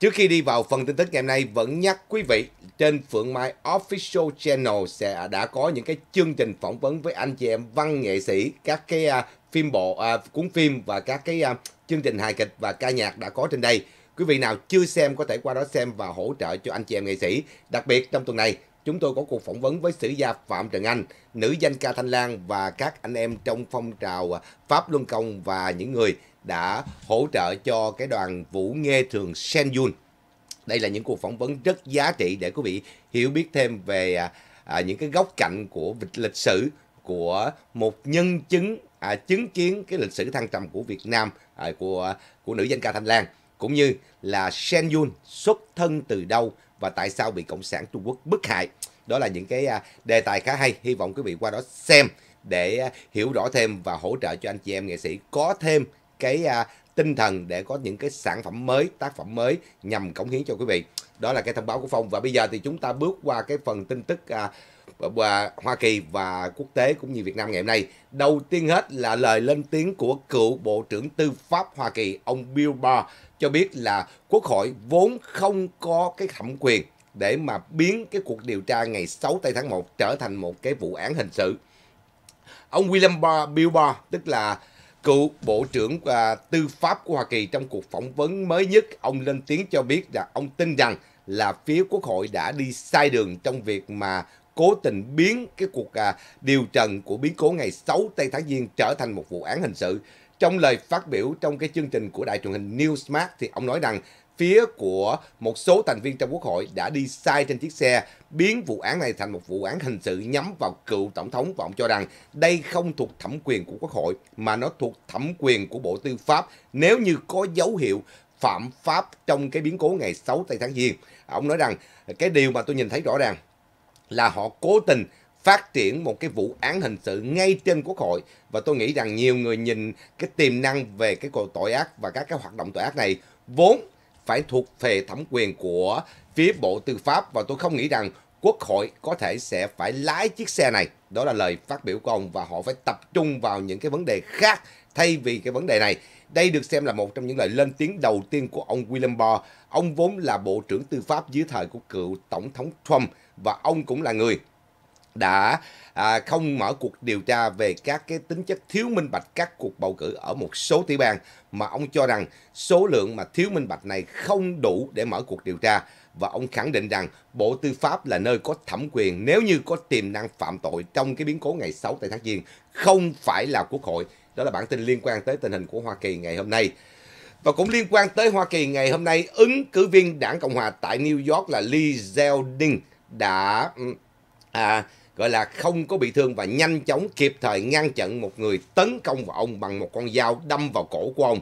Trước khi đi vào phần tin tức ngày hôm nay, vẫn nhắc quý vị trên Phượng Mai Official Channel sẽ à, đã có những cái chương trình phỏng vấn với anh chị em văn nghệ sĩ, các cái uh, phim bộ, uh, cuốn phim và các cái uh, chương trình hài kịch và ca nhạc đã có trên đây. Quý vị nào chưa xem có thể qua đó xem và hỗ trợ cho anh chị em nghệ sĩ. Đặc biệt trong tuần này, chúng tôi có cuộc phỏng vấn với sử gia Phạm Trần Anh, nữ danh ca Thanh Lan và các anh em trong phong trào à, Pháp Luân Công và những người đã hỗ trợ cho cái đoàn vũ nghe thường Sen Yun. Đây là những cuộc phỏng vấn rất giá trị để quý vị hiểu biết thêm về à, à những cái góc cạnh của lịch sử của một nhân chứng à, chứng kiến cái lịch sử thăng trầm của Việt Nam à, của à, của nữ danh ca Thanh Lan cũng như là Sen Yun xuất thân từ đâu và tại sao bị Cộng sản Trung Quốc bức hại. Đó là những cái à, đề tài khá hay, hy vọng quý vị qua đó xem để à, hiểu rõ thêm và hỗ trợ cho anh chị em nghệ sĩ có thêm cái à, tinh thần để có những cái sản phẩm mới, tác phẩm mới nhằm cống hiến cho quý vị. Đó là cái thông báo của Phong và bây giờ thì chúng ta bước qua cái phần tin tức Hoa Kỳ và quốc tế cũng như Việt Nam ngày hôm nay. Đầu tiên hết là lời lên tiếng của cựu Bộ trưởng Tư pháp Hoa Kỳ, ông Bill Barr, cho biết là Quốc hội vốn không có cái thẩm quyền để mà biến cái cuộc điều tra ngày 6 tây tháng 1 trở thành một cái vụ án hình sự. Ông William Barr, Bill Barr, tức là cựu Bộ trưởng và Tư pháp của Hoa Kỳ trong cuộc phỏng vấn mới nhất, ông lên tiếng cho biết là ông tin rằng là phía quốc hội đã đi sai đường trong việc mà cố tình biến cái cuộc à, điều trần của biến cố ngày 6 Tây Tháng Giêng trở thành một vụ án hình sự. Trong lời phát biểu trong cái chương trình của đài truyền hình Newsmax thì ông nói rằng phía của một số thành viên trong quốc hội đã đi sai trên chiếc xe, biến vụ án này thành một vụ án hình sự nhắm vào cựu tổng thống và ông cho rằng đây không thuộc thẩm quyền của quốc hội mà nó thuộc thẩm quyền của Bộ Tư pháp nếu như có dấu hiệu phạm pháp trong cái biến cố ngày 6 Tây tháng Giêng. Ông nói rằng cái điều mà tôi nhìn thấy rõ ràng là họ cố tình phát triển một cái vụ án hình sự ngay trên quốc hội và tôi nghĩ rằng nhiều người nhìn cái tiềm năng về cái tội ác và các cái hoạt động tội ác này vốn phải thuộc về thẩm quyền của phía bộ tư pháp và tôi không nghĩ rằng quốc hội có thể sẽ phải lái chiếc xe này đó là lời phát biểu của ông và họ phải tập trung vào những cái vấn đề khác thay vì cái vấn đề này đây được xem là một trong những lời lên tiếng đầu tiên của ông William Barr ông vốn là bộ trưởng tư pháp dưới thời của cựu tổng thống Trump và ông cũng là người đã à, không mở cuộc điều tra về các cái tính chất thiếu minh bạch các cuộc bầu cử ở một số tiểu bang mà ông cho rằng số lượng mà thiếu minh bạch này không đủ để mở cuộc điều tra và ông khẳng định rằng Bộ Tư pháp là nơi có thẩm quyền nếu như có tiềm năng phạm tội trong cái biến cố ngày 6 tại tháng Giêng không phải là Quốc hội. Đó là bản tin liên quan tới tình hình của Hoa Kỳ ngày hôm nay. Và cũng liên quan tới Hoa Kỳ ngày hôm nay, ứng cử viên đảng Cộng hòa tại New York là Lee Zeldin đã ừ, à, gọi là không có bị thương và nhanh chóng kịp thời ngăn chặn một người tấn công vào ông bằng một con dao đâm vào cổ của ông.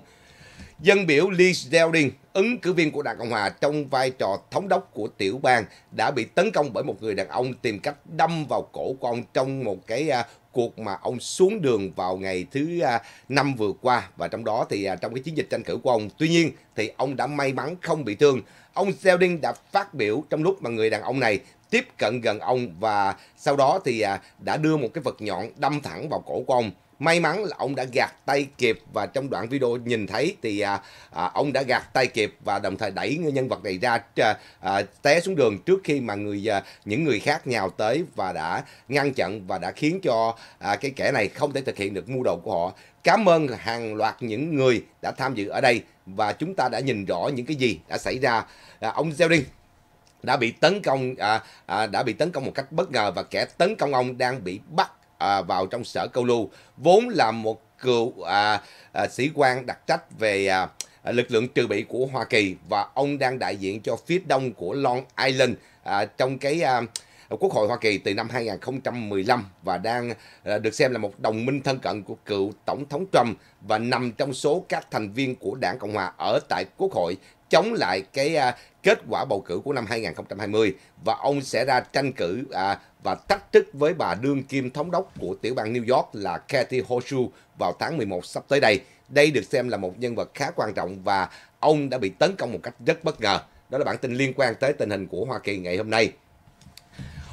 Dân biểu Lee Zeldin, ứng cử viên của Đảng Cộng Hòa trong vai trò thống đốc của tiểu bang, đã bị tấn công bởi một người đàn ông tìm cách đâm vào cổ của ông trong một cái à, cuộc mà ông xuống đường vào ngày thứ à, năm vừa qua. Và trong đó thì à, trong cái chiến dịch tranh cử của ông, tuy nhiên thì ông đã may mắn không bị thương. Ông Zeldin đã phát biểu trong lúc mà người đàn ông này tiếp cận gần ông và sau đó thì à, đã đưa một cái vật nhọn đâm thẳng vào cổ của ông. May mắn là ông đã gạt tay kịp và trong đoạn video nhìn thấy thì à, à, ông đã gạt tay kịp và đồng thời đẩy nhân vật này ra à, à, té xuống đường trước khi mà người à, những người khác nhào tới và đã ngăn chặn và đã khiến cho à, cái kẻ này không thể thực hiện được mưu đồ của họ. Cảm ơn hàng loạt những người đã tham dự ở đây và chúng ta đã nhìn rõ những cái gì đã xảy ra à, ông Zeldin đã bị tấn công à, à, đã bị tấn công một cách bất ngờ và kẻ tấn công ông đang bị bắt à, vào trong sở câu lưu vốn là một cựu à, à, sĩ quan đặc trách về à, lực lượng trừ bị của Hoa Kỳ và ông đang đại diện cho phía đông của Long Island à, trong cái à, Quốc hội Hoa Kỳ từ năm 2015 và đang ờ, được xem là một đồng minh thân cận của cựu Tổng thống Trump và nằm trong số các thành viên của Đảng Cộng Hòa ở tại Quốc hội chống lại cái à, kết quả bầu cử của năm 2020 và ông sẽ ra tranh cử à, và thách thức với bà đương kim thống đốc của tiểu bang New York là Kathy Hochul vào tháng 11 sắp tới đây. Đây được xem là một nhân vật khá quan trọng và ông đã bị tấn công một cách rất bất ngờ. Đó là bản tin liên quan tới tình hình của Hoa Kỳ ngày hôm nay.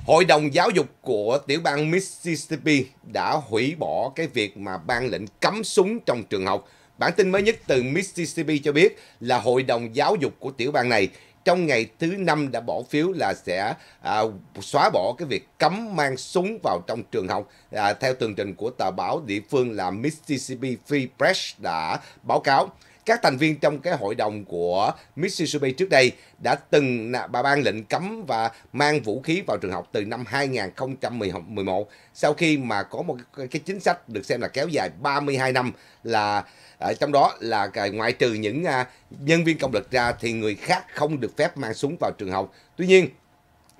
Hội đồng giáo dục của tiểu bang Mississippi đã hủy bỏ cái việc mà ban lệnh cấm súng trong trường học. Bản tin mới nhất từ Mississippi cho biết là hội đồng giáo dục của tiểu bang này trong ngày thứ năm đã bỏ phiếu là sẽ à, xóa bỏ cái việc cấm mang súng vào trong trường học. À, theo tường trình của tờ báo địa phương là Mississippi Free Press đã báo cáo. Các thành viên trong cái hội đồng của Mississippi trước đây đã từng ban lệnh cấm và mang vũ khí vào trường học từ năm 2011 sau khi mà có một cái chính sách được xem là kéo dài 32 năm là ở trong đó là ngoại trừ những à, nhân viên công lực ra thì người khác không được phép mang súng vào trường học. Tuy nhiên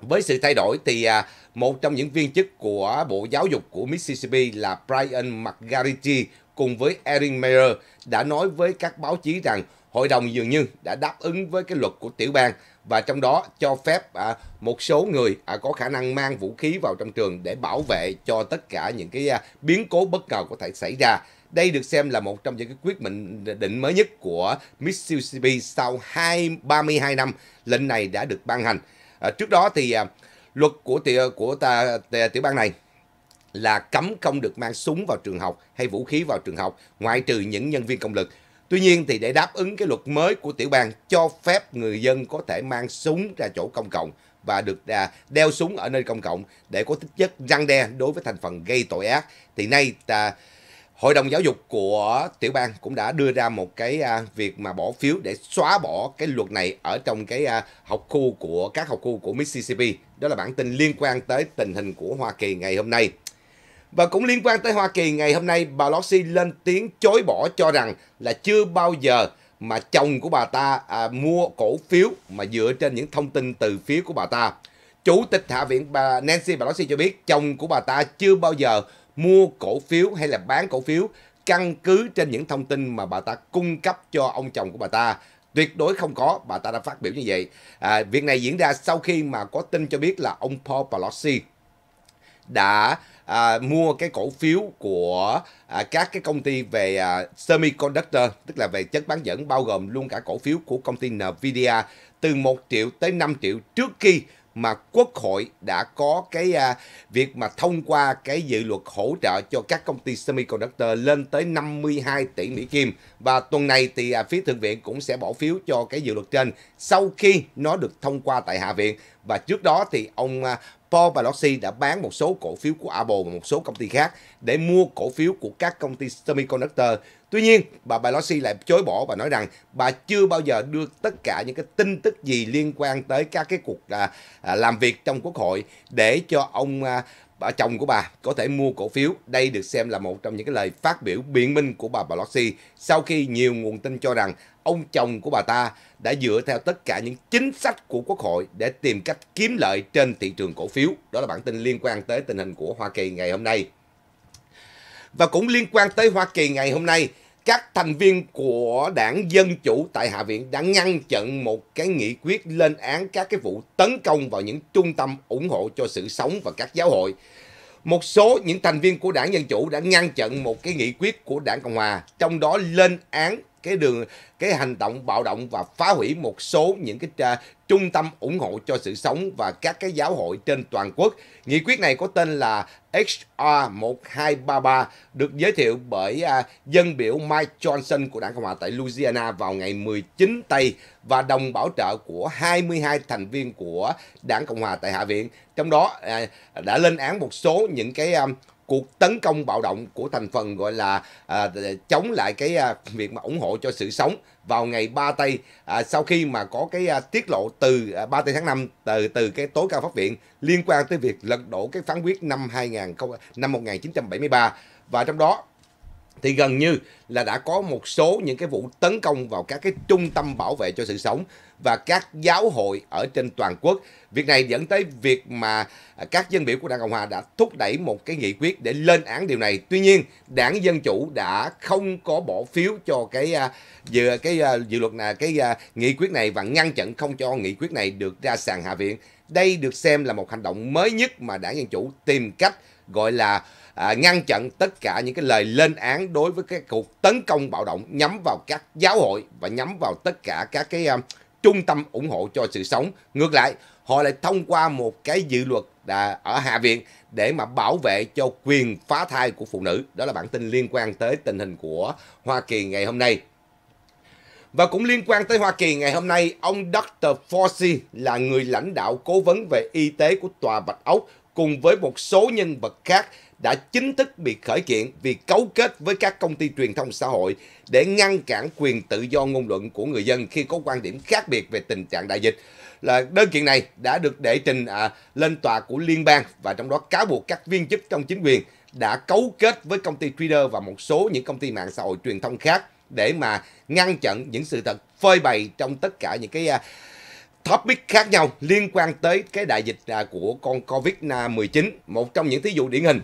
với sự thay đổi thì à, một trong những viên chức của Bộ Giáo dục của Mississippi là Brian McGarity cùng với Erin Mayer đã nói với các báo chí rằng hội đồng dường như đã đáp ứng với cái luật của tiểu bang và trong đó cho phép à, một số người à, có khả năng mang vũ khí vào trong trường để bảo vệ cho tất cả những cái à, biến cố bất ngờ có thể xảy ra. Đây được xem là một trong những cái quyết định định mới nhất của Mississippi sau 2 32 năm lệnh này đã được ban hành. À, trước đó thì à, luật của tiểu của ta, tiểu bang này là cấm không được mang súng vào trường học hay vũ khí vào trường học, ngoại trừ những nhân viên công lực. Tuy nhiên thì để đáp ứng cái luật mới của tiểu bang cho phép người dân có thể mang súng ra chỗ công cộng và được à, đeo súng ở nơi công cộng để có tính chất răng đe đối với thành phần gây tội ác thì nay ta Hội đồng giáo dục của tiểu bang cũng đã đưa ra một cái à, việc mà bỏ phiếu để xóa bỏ cái luật này ở trong cái à, học khu của các học khu của Mississippi. Đó là bản tin liên quan tới tình hình của Hoa Kỳ ngày hôm nay. Và cũng liên quan tới Hoa Kỳ, ngày hôm nay bà Pelosi lên tiếng chối bỏ cho rằng là chưa bao giờ mà chồng của bà ta à, mua cổ phiếu mà dựa trên những thông tin từ phía của bà ta. Chủ tịch Hạ viện bà Nancy Pelosi cho biết chồng của bà ta chưa bao giờ mua cổ phiếu hay là bán cổ phiếu căn cứ trên những thông tin mà bà ta cung cấp cho ông chồng của bà ta. Tuyệt đối không có, bà ta đã phát biểu như vậy. À, việc này diễn ra sau khi mà có tin cho biết là ông Paul Pelosi đã à, mua cái cổ phiếu của à, các cái công ty về à, semiconductor tức là về chất bán dẫn bao gồm luôn cả cổ phiếu của công ty Nvidia từ 1 triệu tới 5 triệu trước khi mà quốc hội đã có cái à, việc mà thông qua cái dự luật hỗ trợ cho các công ty semiconductor lên tới 52 tỷ Mỹ Kim và tuần này thì à, phía thượng viện cũng sẽ bỏ phiếu cho cái dự luật trên sau khi nó được thông qua tại hạ viện và trước đó thì ông à, Paul Pelosi đã bán một số cổ phiếu của Apple và một số công ty khác để mua cổ phiếu của các công ty semiconductor. Tuy nhiên, bà Pelosi lại chối bỏ và nói rằng bà chưa bao giờ đưa tất cả những cái tin tức gì liên quan tới các cái cuộc à, à làm việc trong quốc hội để cho ông à, chồng của bà có thể mua cổ phiếu. Đây được xem là một trong những cái lời phát biểu biện minh của bà Pelosi sau khi nhiều nguồn tin cho rằng ông chồng của bà ta đã dựa theo tất cả những chính sách của Quốc hội để tìm cách kiếm lợi trên thị trường cổ phiếu. Đó là bản tin liên quan tới tình hình của Hoa Kỳ ngày hôm nay. Và cũng liên quan tới Hoa Kỳ ngày hôm nay, các thành viên của đảng Dân Chủ tại Hạ viện đã ngăn chặn một cái nghị quyết lên án các cái vụ tấn công vào những trung tâm ủng hộ cho sự sống và các giáo hội một số những thành viên của đảng Dân Chủ đã ngăn chặn một cái nghị quyết của đảng Cộng Hòa, trong đó lên án cái đường cái hành động bạo động và phá hủy một số những cái uh, trung tâm ủng hộ cho sự sống và các cái giáo hội trên toàn quốc. Nghị quyết này có tên là HR 1233 được giới thiệu bởi uh, dân biểu Mike Johnson của Đảng Cộng hòa tại Louisiana vào ngày 19 Tây và đồng bảo trợ của 22 thành viên của Đảng Cộng hòa tại Hạ viện. Trong đó uh, đã lên án một số những cái um, cuộc tấn công bạo động của thành phần gọi là à, chống lại cái à, việc mà ủng hộ cho sự sống vào ngày 3 tây à, sau khi mà có cái à, tiết lộ từ à, 3 tây tháng 5 từ từ cái tối cao pháp viện liên quan tới việc lật đổ cái phán quyết năm 2000 năm 1973 và trong đó thì gần như là đã có một số những cái vụ tấn công vào các cái trung tâm bảo vệ cho sự sống và các giáo hội ở trên toàn quốc. Việc này dẫn tới việc mà các dân biểu của Đảng Cộng Hòa đã thúc đẩy một cái nghị quyết để lên án điều này. Tuy nhiên, Đảng Dân Chủ đã không có bỏ phiếu cho cái à, dự cái à, dự luật là cái à, nghị quyết này và ngăn chặn không cho nghị quyết này được ra sàn Hạ viện. Đây được xem là một hành động mới nhất mà Đảng Dân Chủ tìm cách gọi là à, ngăn chặn tất cả những cái lời lên án đối với cái cuộc tấn công bạo động nhắm vào các giáo hội và nhắm vào tất cả các cái um, trung tâm ủng hộ cho sự sống. Ngược lại, họ lại thông qua một cái dự luật à, ở Hạ viện để mà bảo vệ cho quyền phá thai của phụ nữ. Đó là bản tin liên quan tới tình hình của Hoa Kỳ ngày hôm nay. Và cũng liên quan tới Hoa Kỳ ngày hôm nay, ông Dr. Fauci là người lãnh đạo cố vấn về y tế của Tòa Bạch Ốc cùng với một số nhân vật khác đã chính thức bị khởi kiện vì cấu kết với các công ty truyền thông xã hội để ngăn cản quyền tự do ngôn luận của người dân khi có quan điểm khác biệt về tình trạng đại dịch. Là đơn kiện này đã được đệ trình à, lên tòa của liên bang và trong đó cáo buộc các viên chức trong chính quyền đã cấu kết với công ty Twitter và một số những công ty mạng xã hội truyền thông khác để mà ngăn chặn những sự thật phơi bày trong tất cả những cái uh, topic khác nhau liên quan tới cái đại dịch uh, của con Covid-19. Một trong những thí dụ điển hình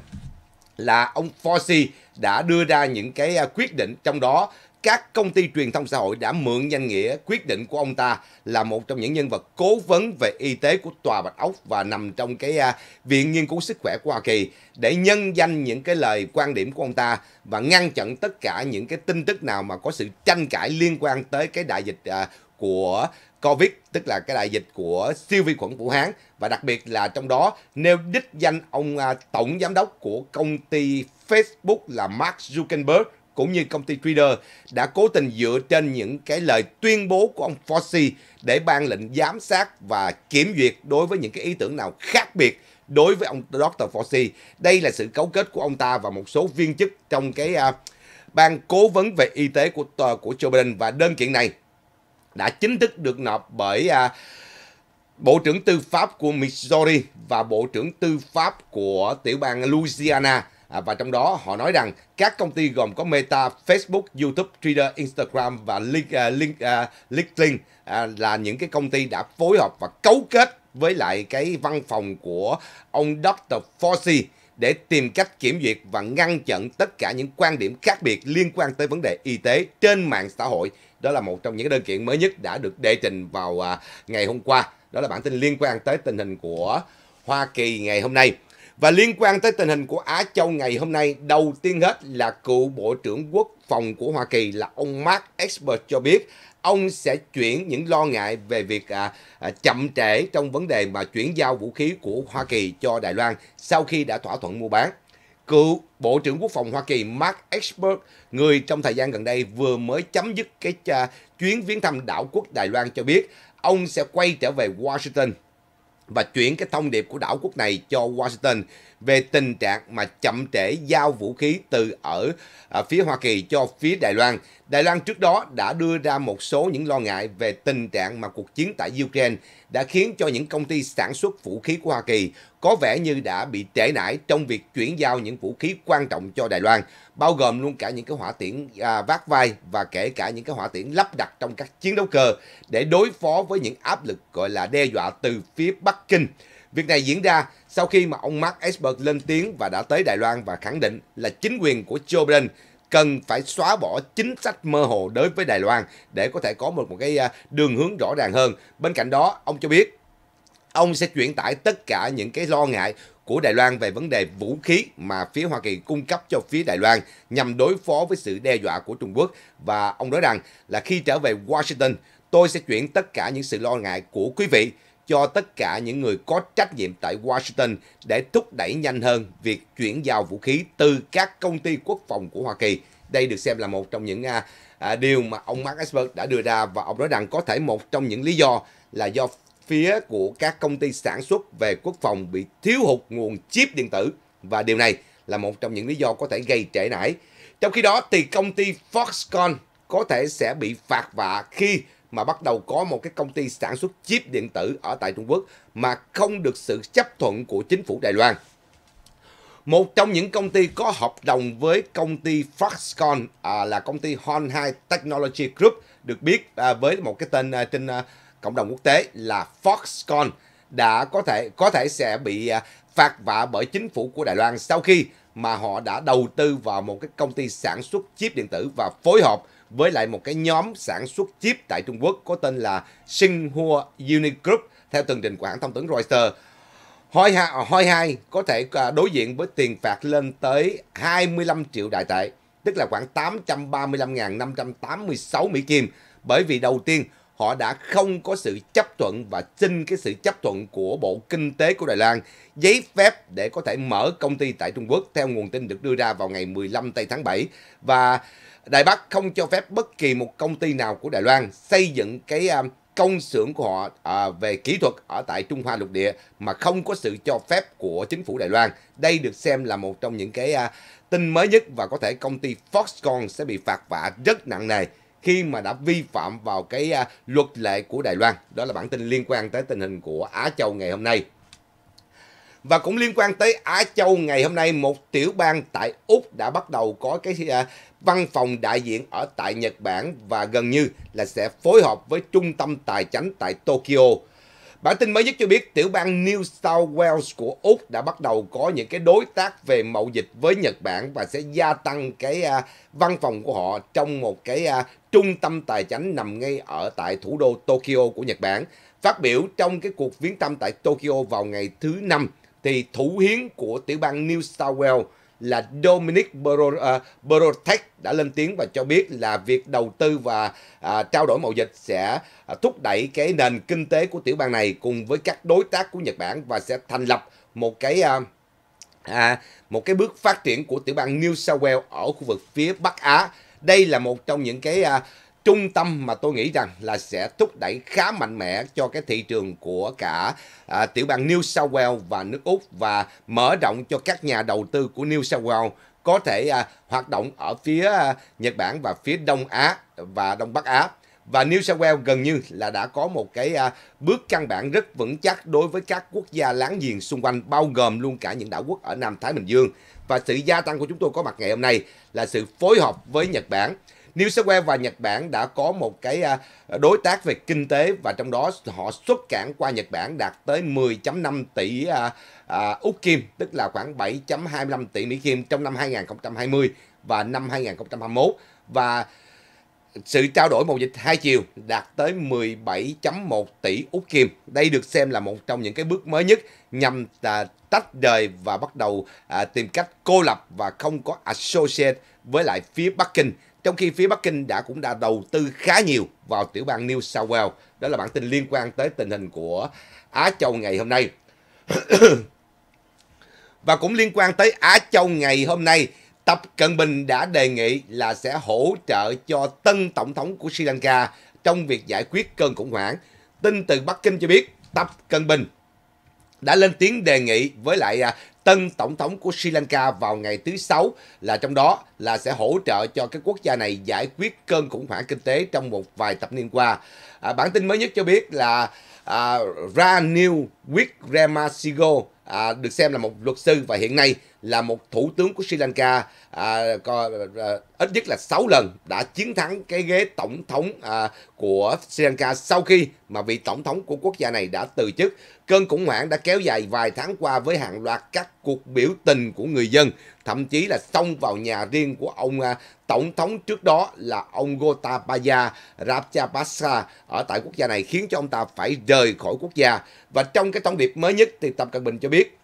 là ông Fauci đã đưa ra những cái à, quyết định trong đó các công ty truyền thông xã hội đã mượn danh nghĩa quyết định của ông ta là một trong những nhân vật cố vấn về y tế của Tòa Bạch Ốc và nằm trong cái à, Viện Nghiên cứu Sức khỏe của Hoa Kỳ để nhân danh những cái lời quan điểm của ông ta và ngăn chặn tất cả những cái tin tức nào mà có sự tranh cãi liên quan tới cái đại dịch à, của Covid, tức là cái đại dịch của siêu vi khuẩn Vũ Hán và đặc biệt là trong đó nêu đích danh ông à, tổng giám đốc của công ty Facebook là Mark Zuckerberg cũng như công ty Twitter đã cố tình dựa trên những cái lời tuyên bố của ông Fauci để ban lệnh giám sát và kiểm duyệt đối với những cái ý tưởng nào khác biệt đối với ông Dr. Fauci. Đây là sự cấu kết của ông ta và một số viên chức trong cái uh, ban cố vấn về y tế của uh, của Joe Biden và đơn kiện này đã chính thức được nộp bởi à, Bộ trưởng Tư pháp của Missouri và Bộ trưởng Tư pháp của tiểu bang Louisiana. À, và trong đó họ nói rằng các công ty gồm có Meta, Facebook, YouTube, Twitter, Instagram và Link, à, Link, à, LinkedIn à, là những cái công ty đã phối hợp và cấu kết với lại cái văn phòng của ông Dr. Fauci để tìm cách kiểm duyệt và ngăn chặn tất cả những quan điểm khác biệt liên quan tới vấn đề y tế trên mạng xã hội. Đó là một trong những đơn kiện mới nhất đã được đệ trình vào à, ngày hôm qua. Đó là bản tin liên quan tới tình hình của Hoa Kỳ ngày hôm nay. Và liên quan tới tình hình của Á Châu ngày hôm nay, đầu tiên hết là cựu Bộ trưởng Quốc phòng của Hoa Kỳ là ông Mark Esper cho biết ông sẽ chuyển những lo ngại về việc à, à, chậm trễ trong vấn đề mà chuyển giao vũ khí của Hoa Kỳ cho Đài Loan sau khi đã thỏa thuận mua bán. Cựu Bộ trưởng Quốc phòng Hoa Kỳ Mark Expert, người trong thời gian gần đây vừa mới chấm dứt cái à, chuyến viếng thăm đảo quốc Đài Loan cho biết, ông sẽ quay trở về Washington và chuyển cái thông điệp của đảo quốc này cho Washington về tình trạng mà chậm trễ giao vũ khí từ ở à, phía Hoa Kỳ cho phía Đài Loan. Đài Loan trước đó đã đưa ra một số những lo ngại về tình trạng mà cuộc chiến tại Ukraine đã khiến cho những công ty sản xuất vũ khí của Hoa Kỳ có vẻ như đã bị trễ nải trong việc chuyển giao những vũ khí quan trọng cho Đài Loan, bao gồm luôn cả những cái hỏa tiễn à, vác vai và kể cả những cái hỏa tiễn lắp đặt trong các chiến đấu cơ để đối phó với những áp lực gọi là đe dọa từ phía Bắc Kinh. Việc này diễn ra sau khi mà ông Mark Esper lên tiếng và đã tới Đài Loan và khẳng định là chính quyền của Joe Biden cần phải xóa bỏ chính sách mơ hồ đối với Đài Loan để có thể có một một cái à, đường hướng rõ ràng hơn. Bên cạnh đó, ông cho biết ông sẽ chuyển tải tất cả những cái lo ngại của Đài Loan về vấn đề vũ khí mà phía Hoa Kỳ cung cấp cho phía Đài Loan nhằm đối phó với sự đe dọa của Trung Quốc và ông nói rằng là khi trở về Washington, tôi sẽ chuyển tất cả những sự lo ngại của quý vị cho tất cả những người có trách nhiệm tại Washington để thúc đẩy nhanh hơn việc chuyển giao vũ khí từ các công ty quốc phòng của Hoa Kỳ. Đây được xem là một trong những à, à, điều mà ông Mark Esper đã đưa ra và ông nói rằng có thể một trong những lý do là do phía của các công ty sản xuất về quốc phòng bị thiếu hụt nguồn chip điện tử và điều này là một trong những lý do có thể gây trễ nải. Trong khi đó thì công ty Foxconn có thể sẽ bị phạt vạ khi mà bắt đầu có một cái công ty sản xuất chip điện tử ở tại Trung Quốc mà không được sự chấp thuận của chính phủ Đài Loan. Một trong những công ty có hợp đồng với công ty Foxconn à, là công ty Hon Hai Technology Group được biết à, với một cái tên à, trên à, cộng đồng quốc tế là Foxconn đã có thể có thể sẽ bị à, phạt vạ bởi chính phủ của Đài Loan sau khi mà họ đã đầu tư vào một cái công ty sản xuất chip điện tử và phối hợp với lại một cái nhóm sản xuất chip tại Trung Quốc có tên là Xinhua Group theo tường trình của hãng thông tấn Reuters. Hoi hai, Hoi hai có thể à, đối diện với tiền phạt lên tới 25 triệu đại tệ, tức là khoảng 835.586 Mỹ Kim, bởi vì đầu tiên họ đã không có sự chấp thuận và xin cái sự chấp thuận của Bộ Kinh tế của Đài Loan giấy phép để có thể mở công ty tại Trung Quốc theo nguồn tin được đưa ra vào ngày 15 tây tháng 7 và Đài Bắc không cho phép bất kỳ một công ty nào của Đài Loan xây dựng cái um, công xưởng của họ à, về kỹ thuật ở tại Trung Hoa lục địa mà không có sự cho phép của chính phủ Đài Loan. Đây được xem là một trong những cái à, tin mới nhất và có thể công ty Foxconn sẽ bị phạt vạ rất nặng nề khi mà đã vi phạm vào cái à, luật lệ của Đài Loan. Đó là bản tin liên quan tới tình hình của Á Châu ngày hôm nay. Và cũng liên quan tới Á Châu ngày hôm nay, một tiểu bang tại Úc đã bắt đầu có cái à, văn phòng đại diện ở tại Nhật Bản và gần như là sẽ phối hợp với trung tâm tài chính tại Tokyo. Bản tin mới nhất cho biết tiểu bang New South Wales của Úc đã bắt đầu có những cái đối tác về mậu dịch với Nhật Bản và sẽ gia tăng cái à, văn phòng của họ trong một cái à, trung tâm tài chính nằm ngay ở tại thủ đô Tokyo của Nhật Bản. Phát biểu trong cái cuộc viếng thăm tại Tokyo vào ngày thứ năm, thì thủ hiến của tiểu bang New South Wales là Dominic à, Borotech uh, đã lên tiếng và cho biết là việc đầu tư và uh, trao đổi mậu dịch sẽ uh, thúc đẩy cái nền kinh tế của tiểu bang này cùng với các đối tác của Nhật Bản và sẽ thành lập một cái uh, à, một cái bước phát triển của tiểu bang New South Wales ở khu vực phía Bắc Á. Đây là một trong những cái uh, trung tâm mà tôi nghĩ rằng là sẽ thúc đẩy khá mạnh mẽ cho cái thị trường của cả à, tiểu bang New South Wales và nước Úc và mở rộng cho các nhà đầu tư của New South Wales có thể à, hoạt động ở phía à, Nhật Bản và phía Đông Á và Đông Bắc Á và New South Wales gần như là đã có một cái à, bước căn bản rất vững chắc đối với các quốc gia láng giềng xung quanh bao gồm luôn cả những đảo quốc ở Nam Thái Bình Dương và sự gia tăng của chúng tôi có mặt ngày hôm nay là sự phối hợp với Nhật Bản New South Wales và Nhật Bản đã có một cái à, đối tác về kinh tế và trong đó họ xuất cảng qua Nhật Bản đạt tới 10.5 tỷ à, à, Úc Kim, tức là khoảng 7.25 tỷ Mỹ Kim trong năm 2020 và năm 2021. Và sự trao đổi mậu dịch hai chiều đạt tới 17.1 tỷ Úc Kim. Đây được xem là một trong những cái bước mới nhất nhằm tách rời và bắt đầu tìm cách cô lập và không có associate với lại phía Bắc Kinh trong khi phía Bắc Kinh đã cũng đã đầu tư khá nhiều vào tiểu bang New South Wales. Đó là bản tin liên quan tới tình hình của Á Châu ngày hôm nay. Và cũng liên quan tới Á Châu ngày hôm nay, Tập Cận Bình đã đề nghị là sẽ hỗ trợ cho tân tổng thống của Sri Lanka trong việc giải quyết cơn khủng hoảng. Tin từ Bắc Kinh cho biết Tập Cận Bình đã lên tiếng đề nghị với lại à, tân tổng thống của Sri Lanka vào ngày thứ Sáu là trong đó là sẽ hỗ trợ cho các quốc gia này giải quyết cơn khủng hoảng kinh tế trong một vài thập niên qua. À, bản tin mới nhất cho biết là à, Ranil Wickremesinghe à, được xem là một luật sư và hiện nay là một thủ tướng của Sri Lanka à, có, à, ít nhất là 6 lần đã chiến thắng cái ghế tổng thống à, của Sri Lanka sau khi mà vị tổng thống của quốc gia này đã từ chức. Cơn khủng hoảng đã kéo dài vài tháng qua với hàng loạt các cuộc biểu tình của người dân, thậm chí là xông vào nhà riêng của ông à, tổng thống trước đó là ông Gotabaya Rajapaksa ở tại quốc gia này khiến cho ông ta phải rời khỏi quốc gia. Và trong cái thông điệp mới nhất thì Tập Cận Bình cho biết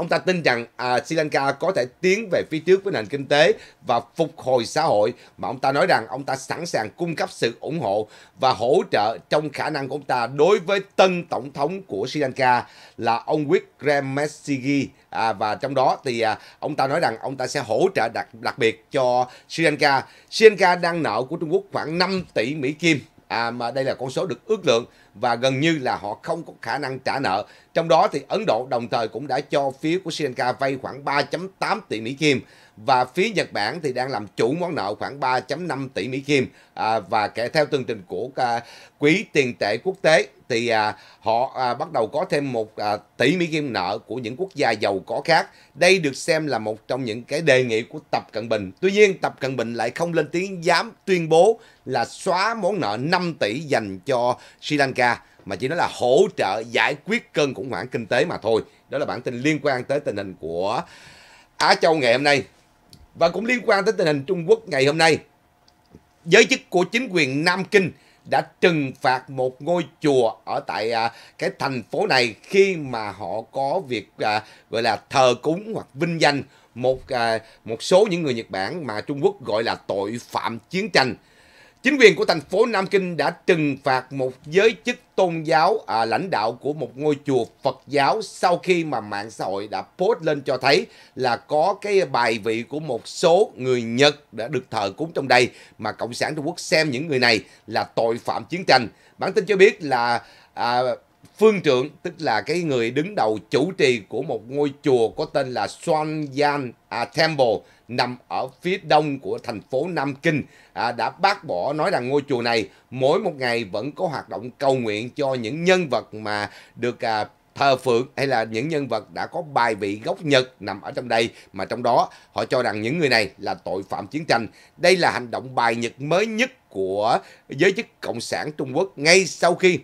Ông ta tin rằng à, Sri Lanka có thể tiến về phía trước với nền kinh tế và phục hồi xã hội mà ông ta nói rằng ông ta sẵn sàng cung cấp sự ủng hộ và hỗ trợ trong khả năng của ông ta đối với tân tổng thống của Sri Lanka là ông Wickremesinghe à, và trong đó thì à, ông ta nói rằng ông ta sẽ hỗ trợ đặc đặc biệt cho Sri Lanka. Sri Lanka đang nợ của Trung Quốc khoảng 5 tỷ Mỹ Kim à, mà đây là con số được ước lượng và gần như là họ không có khả năng trả nợ. Trong đó thì Ấn Độ đồng thời cũng đã cho phía của Sri Lanka vay khoảng 3.8 tỷ Mỹ Kim và phía Nhật Bản thì đang làm chủ món nợ khoảng 3.5 tỷ Mỹ Kim à, và kể theo tương trình của à, quỹ tiền tệ quốc tế thì à, họ à, bắt đầu có thêm một à, tỷ Mỹ Kim nợ của những quốc gia giàu có khác. Đây được xem là một trong những cái đề nghị của Tập Cận Bình. Tuy nhiên Tập Cận Bình lại không lên tiếng dám tuyên bố là xóa món nợ 5 tỷ dành cho Sri Lanka ca mà chỉ nói là hỗ trợ giải quyết cơn khủng hoảng kinh tế mà thôi. Đó là bản tin liên quan tới tình hình của Á Châu ngày hôm nay và cũng liên quan tới tình hình Trung Quốc ngày hôm nay. Giới chức của chính quyền Nam Kinh đã trừng phạt một ngôi chùa ở tại à, cái thành phố này khi mà họ có việc à, gọi là thờ cúng hoặc vinh danh một à, một số những người Nhật Bản mà Trung Quốc gọi là tội phạm chiến tranh Chính quyền của thành phố Nam Kinh đã trừng phạt một giới chức tôn giáo à, lãnh đạo của một ngôi chùa Phật giáo sau khi mà mạng xã hội đã post lên cho thấy là có cái bài vị của một số người Nhật đã được thờ cúng trong đây mà Cộng sản Trung Quốc xem những người này là tội phạm chiến tranh. Bản tin cho biết là à, phương trưởng tức là cái người đứng đầu chủ trì của một ngôi chùa có tên là Swan Yan à, Temple nằm ở phía đông của thành phố Nam Kinh à, đã bác bỏ nói rằng ngôi chùa này mỗi một ngày vẫn có hoạt động cầu nguyện cho những nhân vật mà được à, thờ phượng hay là những nhân vật đã có bài vị gốc Nhật nằm ở trong đây mà trong đó họ cho rằng những người này là tội phạm chiến tranh. Đây là hành động bài Nhật mới nhất của giới chức Cộng sản Trung Quốc ngay sau khi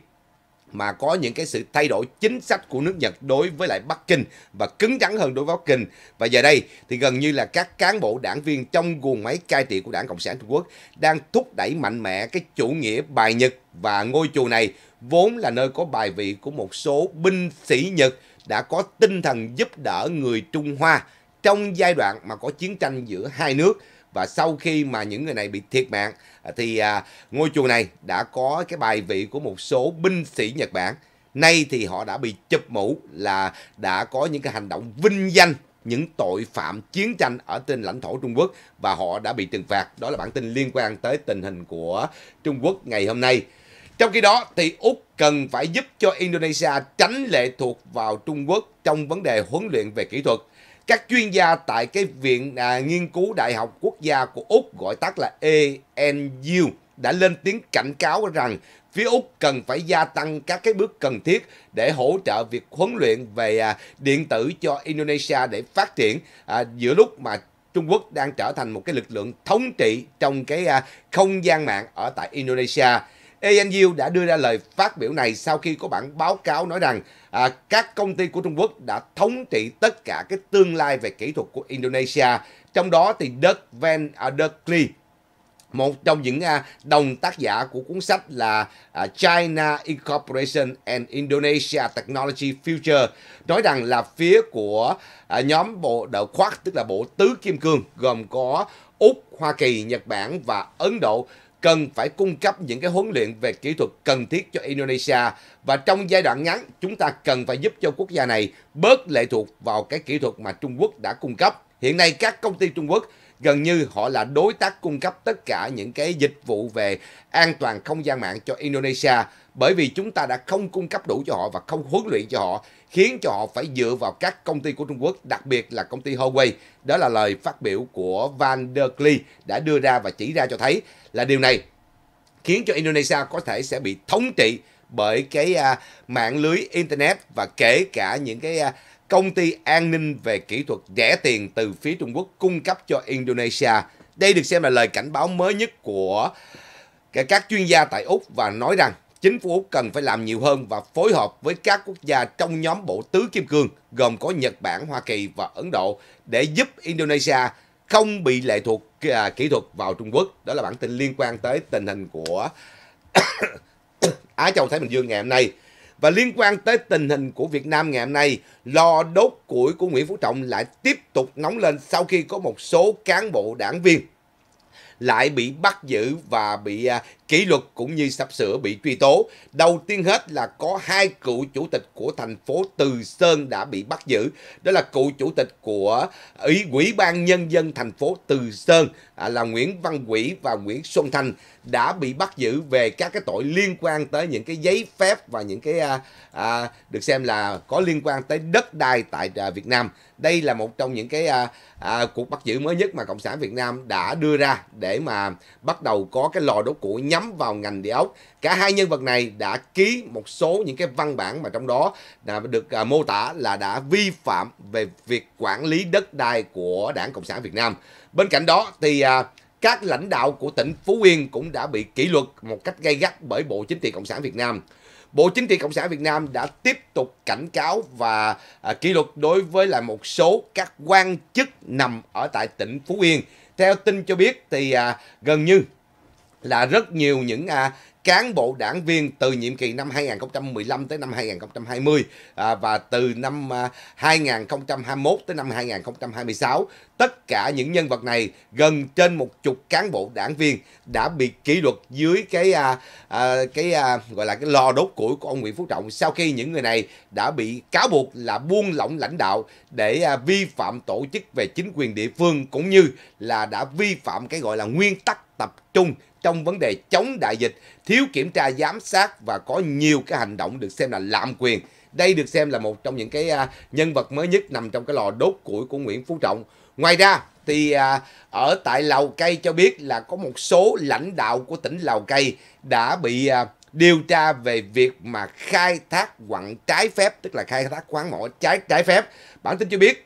mà có những cái sự thay đổi chính sách của nước Nhật đối với lại Bắc Kinh và cứng rắn hơn đối với Bắc Kinh. Và giờ đây thì gần như là các cán bộ đảng viên trong guồng máy cai trị của Đảng Cộng sản Trung Quốc đang thúc đẩy mạnh mẽ cái chủ nghĩa bài Nhật và ngôi chùa này vốn là nơi có bài vị của một số binh sĩ Nhật đã có tinh thần giúp đỡ người Trung Hoa trong giai đoạn mà có chiến tranh giữa hai nước và sau khi mà những người này bị thiệt mạng à, thì à, ngôi chùa này đã có cái bài vị của một số binh sĩ Nhật Bản. Nay thì họ đã bị chụp mũ là đã có những cái hành động vinh danh những tội phạm chiến tranh ở trên lãnh thổ Trung Quốc và họ đã bị trừng phạt. Đó là bản tin liên quan tới tình hình của Trung Quốc ngày hôm nay. Trong khi đó thì Úc cần phải giúp cho Indonesia tránh lệ thuộc vào Trung Quốc trong vấn đề huấn luyện về kỹ thuật. Các chuyên gia tại cái viện à, nghiên cứu đại học quốc gia của Úc gọi tắt là ENU đã lên tiếng cảnh cáo rằng phía Úc cần phải gia tăng các cái bước cần thiết để hỗ trợ việc huấn luyện về à, điện tử cho Indonesia để phát triển à, giữa lúc mà Trung Quốc đang trở thành một cái lực lượng thống trị trong cái à, không gian mạng ở tại Indonesia. ANU đã đưa ra lời phát biểu này sau khi có bản báo cáo nói rằng à, các công ty của Trung Quốc đã thống trị tất cả cái tương lai về kỹ thuật của Indonesia, trong đó thì Dirk Van à, một trong những à, đồng tác giả của cuốn sách là à, China Incorporation and Indonesia Technology Future nói rằng là phía của à, nhóm bộ đạo khoác tức là bộ tứ kim cương gồm có Úc, Hoa Kỳ, Nhật Bản và Ấn Độ cần phải cung cấp những cái huấn luyện về kỹ thuật cần thiết cho Indonesia và trong giai đoạn ngắn chúng ta cần phải giúp cho quốc gia này bớt lệ thuộc vào cái kỹ thuật mà Trung Quốc đã cung cấp. Hiện nay các công ty Trung Quốc gần như họ là đối tác cung cấp tất cả những cái dịch vụ về an toàn không gian mạng cho Indonesia bởi vì chúng ta đã không cung cấp đủ cho họ và không huấn luyện cho họ khiến cho họ phải dựa vào các công ty của Trung Quốc, đặc biệt là công ty Huawei. Đó là lời phát biểu của Van der Klee đã đưa ra và chỉ ra cho thấy là điều này khiến cho Indonesia có thể sẽ bị thống trị bởi cái à, mạng lưới internet và kể cả những cái à, công ty an ninh về kỹ thuật rẻ tiền từ phía Trung Quốc cung cấp cho Indonesia. Đây được xem là lời cảnh báo mới nhất của các chuyên gia tại Úc và nói rằng Chính phủ Úc cần phải làm nhiều hơn và phối hợp với các quốc gia trong nhóm bộ tứ kim cương gồm có Nhật Bản, Hoa Kỳ và Ấn Độ để giúp Indonesia không bị lệ thuộc à, kỹ thuật vào Trung Quốc. Đó là bản tin liên quan tới tình hình của Á Châu Thái Bình Dương ngày hôm nay. Và liên quan tới tình hình của Việt Nam ngày hôm nay, lò đốt củi của Nguyễn Phú Trọng lại tiếp tục nóng lên sau khi có một số cán bộ đảng viên lại bị bắt giữ và bị à, kỷ luật cũng như sắp sửa bị truy tố. Đầu tiên hết là có hai cựu chủ tịch của thành phố Từ Sơn đã bị bắt giữ. Đó là cựu chủ tịch của Ủy quỹ ban Nhân dân thành phố Từ Sơn à, là Nguyễn Văn Quỷ và Nguyễn Xuân Thành đã bị bắt giữ về các cái tội liên quan tới những cái giấy phép và những cái à, à, được xem là có liên quan tới đất đai tại à, Việt Nam đây là một trong những cái à, à, cuộc bắt giữ mới nhất mà cộng sản Việt Nam đã đưa ra để mà bắt đầu có cái lò đốt củi nhắm vào ngành địa ốc cả hai nhân vật này đã ký một số những cái văn bản mà trong đó đã được à, mô tả là đã vi phạm về việc quản lý đất đai của đảng cộng sản Việt Nam bên cạnh đó thì à, các lãnh đạo của tỉnh Phú Yên cũng đã bị kỷ luật một cách gay gắt bởi Bộ Chính trị Cộng sản Việt Nam. Bộ Chính trị Cộng sản Việt Nam đã tiếp tục cảnh cáo và à, kỷ luật đối với lại một số các quan chức nằm ở tại tỉnh Phú Yên. Theo tin cho biết thì à, gần như là rất nhiều những à, cán bộ đảng viên từ nhiệm kỳ năm 2015 tới năm 2020 à, và từ năm à, 2021 tới năm 2026. Tất cả những nhân vật này gần trên một chục cán bộ đảng viên đã bị kỷ luật dưới cái à, à, cái à, gọi là cái lò đốt củi của ông Nguyễn Phú Trọng sau khi những người này đã bị cáo buộc là buông lỏng lãnh đạo để à, vi phạm tổ chức về chính quyền địa phương cũng như là đã vi phạm cái gọi là nguyên tắc tập trung trong vấn đề chống đại dịch, thiếu kiểm tra giám sát và có nhiều cái hành động được xem là lạm quyền. Đây được xem là một trong những cái à, nhân vật mới nhất nằm trong cái lò đốt củi của Nguyễn Phú Trọng. Ngoài ra thì à, ở tại Lào Cai cho biết là có một số lãnh đạo của tỉnh Lào Cai đã bị à, điều tra về việc mà khai thác quặng trái phép tức là khai thác khoáng mỏ trái trái phép. Bản tin cho biết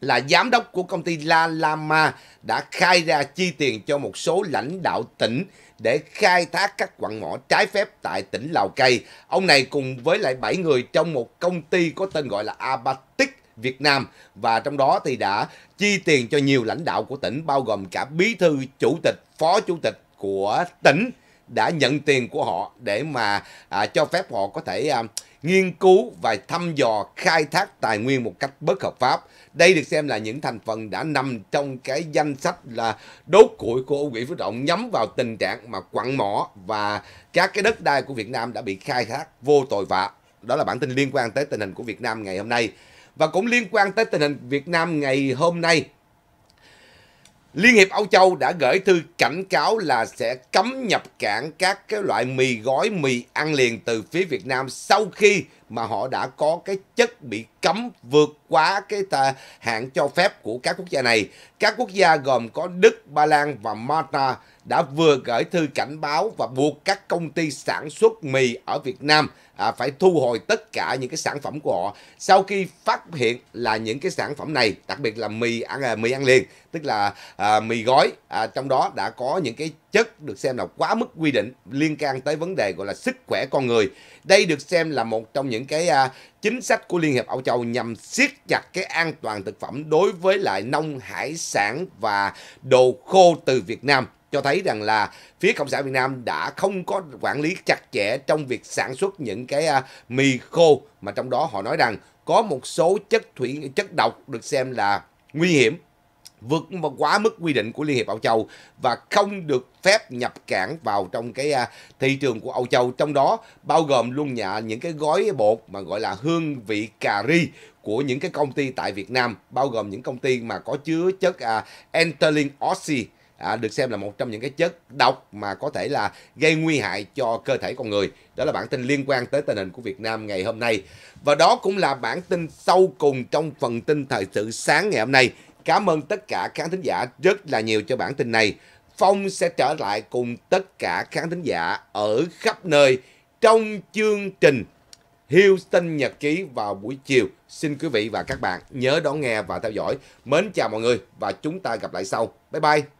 là giám đốc của công ty La Lama đã khai ra chi tiền cho một số lãnh đạo tỉnh để khai thác các quặng mỏ trái phép tại tỉnh Lào Cai. Ông này cùng với lại 7 người trong một công ty có tên gọi là Abatic Việt Nam và trong đó thì đã chi tiền cho nhiều lãnh đạo của tỉnh bao gồm cả bí thư, chủ tịch, phó chủ tịch của tỉnh đã nhận tiền của họ để mà à, cho phép họ có thể à, nghiên cứu và thăm dò khai thác tài nguyên một cách bất hợp pháp. Đây được xem là những thành phần đã nằm trong cái danh sách là đốt củi của ông Nguyễn Phú Trọng nhắm vào tình trạng mà quặng mỏ và các cái đất đai của Việt Nam đã bị khai thác vô tội vạ. Đó là bản tin liên quan tới tình hình của Việt Nam ngày hôm nay. Và cũng liên quan tới tình hình Việt Nam ngày hôm nay Liên hiệp Âu Châu đã gửi thư cảnh cáo là sẽ cấm nhập cảng các cái loại mì gói mì ăn liền từ phía Việt Nam sau khi mà họ đã có cái chất bị cấm vượt quá cái ta, hạn cho phép của các quốc gia này. Các quốc gia gồm có Đức, Ba Lan và Malta đã vừa gửi thư cảnh báo và buộc các công ty sản xuất mì ở Việt Nam à, phải thu hồi tất cả những cái sản phẩm của họ sau khi phát hiện là những cái sản phẩm này, đặc biệt là mì ăn à, mì ăn liền, tức là à, mì gói à, trong đó đã có những cái chất được xem là quá mức quy định liên can tới vấn đề gọi là sức khỏe con người. Đây được xem là một trong những cái à, chính sách của Liên hiệp Âu Châu nhằm siết chặt cái an toàn thực phẩm đối với lại nông hải sản và đồ khô từ Việt Nam cho thấy rằng là phía Cộng sản Việt Nam đã không có quản lý chặt chẽ trong việc sản xuất những cái à, mì khô mà trong đó họ nói rằng có một số chất thủy chất độc được xem là nguy hiểm vượt quá mức quy định của Liên hiệp Âu Châu và không được phép nhập cảng vào trong cái à, thị trường của Âu Châu. Trong đó bao gồm luôn nhà những cái gói bột mà gọi là hương vị cà ri của những cái công ty tại Việt Nam, bao gồm những công ty mà có chứa chất à, Enterlin Oxy, à, được xem là một trong những cái chất độc mà có thể là gây nguy hại cho cơ thể con người. Đó là bản tin liên quan tới tình hình của Việt Nam ngày hôm nay. Và đó cũng là bản tin sâu cùng trong phần tin thời sự sáng ngày hôm nay. Cảm ơn tất cả khán thính giả rất là nhiều cho bản tin này. Phong sẽ trở lại cùng tất cả khán thính giả ở khắp nơi trong chương trình Houston Nhật Ký vào buổi chiều. Xin quý vị và các bạn nhớ đón nghe và theo dõi. Mến chào mọi người và chúng ta gặp lại sau. Bye bye!